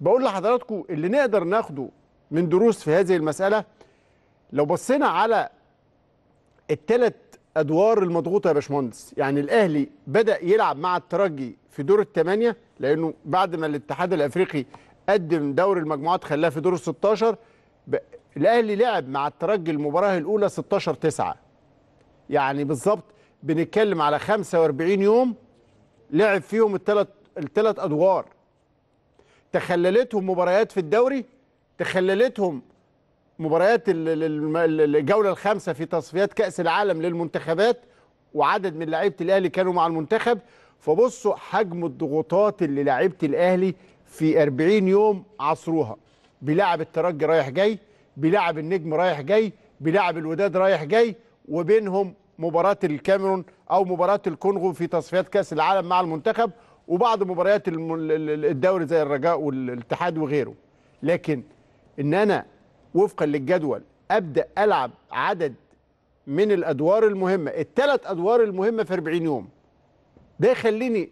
بقول لحضراتكم اللي نقدر ناخده من دروس في هذه المسألة لو بصينا على التلت أدوار المضغوطة يا باشمهندس يعني الأهلي بدأ يلعب مع الترجي في دور الثمانية لأنه بعد ما الاتحاد الأفريقي قدم دور المجموعات خلاه في دور ال 16 ب... الأهلي لعب مع الترجي المباراة الأولى 16 9 يعني بالظبط بنتكلم على 45 يوم لعب فيهم الثلاث التلت... أدوار تخللتهم مباريات في الدوري تخللتهم مباريات الجوله الخامسه في تصفيات كاس العالم للمنتخبات وعدد من لعيبه الاهلي كانوا مع المنتخب فبصوا حجم الضغوطات اللي لعيبه الاهلي في 40 يوم عصروها بلعب الترجي رايح جاي بلعب النجم رايح جاي بلعب الوداد رايح جاي وبينهم مباراه الكاميرون او مباراه الكونغو في تصفيات كاس العالم مع المنتخب وبعض مباريات الدوري زي الرجاء والاتحاد وغيره لكن ان انا وفقا للجدول ابدا العب عدد من الادوار المهمه الثلاث ادوار المهمه في 40 يوم ده يخليني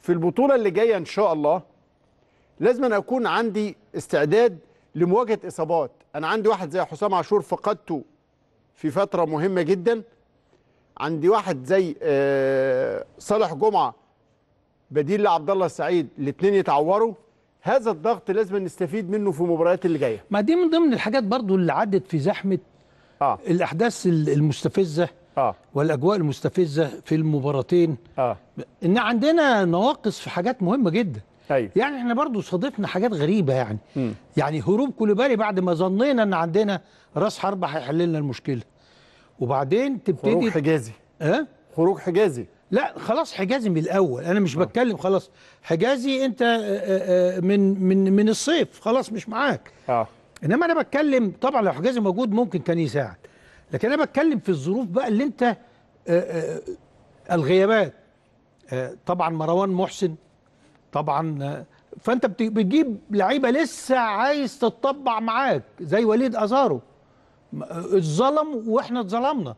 في البطوله اللي جايه ان شاء الله لازم أن اكون عندي استعداد لمواجهه اصابات انا عندي واحد زي حسام عاشور فقدته في فتره مهمه جدا عندي واحد زي آه، صالح جمعه بديل لعبد الله السعيد الاثنين يتعوروا هذا الضغط لازم نستفيد منه في المباريات اللي جايه ما دي من ضمن الحاجات برضو اللي عدت في زحمه آه. الاحداث المستفزه آه. والاجواء المستفزه في المباراتين آه. ان عندنا نواقص في حاجات مهمه جدا أيوه. يعني احنا برضو صادفنا حاجات غريبه يعني م. يعني هروب كوليبالي بعد ما ظنينا ان عندنا راس حربه هيحل لنا المشكله وبعدين تبتدي خروج حجازي اه خروج حجازي لا خلاص حجازي من الاول انا مش آه. بتكلم خلاص حجازي انت آه، آه، من من من الصيف خلاص مش معاك اه انما انا بتكلم طبعا لو حجازي موجود ممكن كان يساعد لكن انا بتكلم في الظروف بقى اللي انت الغيابات طبعا مروان محسن طبعا فانت بتجيب لعيبه لسه عايز تتطبع معاك زي وليد ازارو اتظلم واحنا اتظلمنا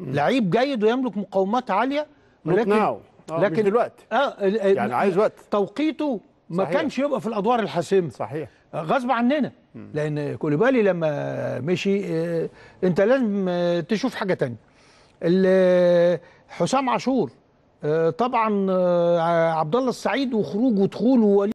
لعيب جيد ويملك مقومات عاليه نقنعه آه، لكن الوقت اه يعني عايز وقت توقيته ما صحيح. كانش يبقى في الادوار الحاسمه صحيح غصب عننا لان كوليبالي لما مشي اه انت لازم آه، تشوف حاجه ثانيه حسام عاشور اه طبعا آه، عبد الله السعيد وخروج ودخول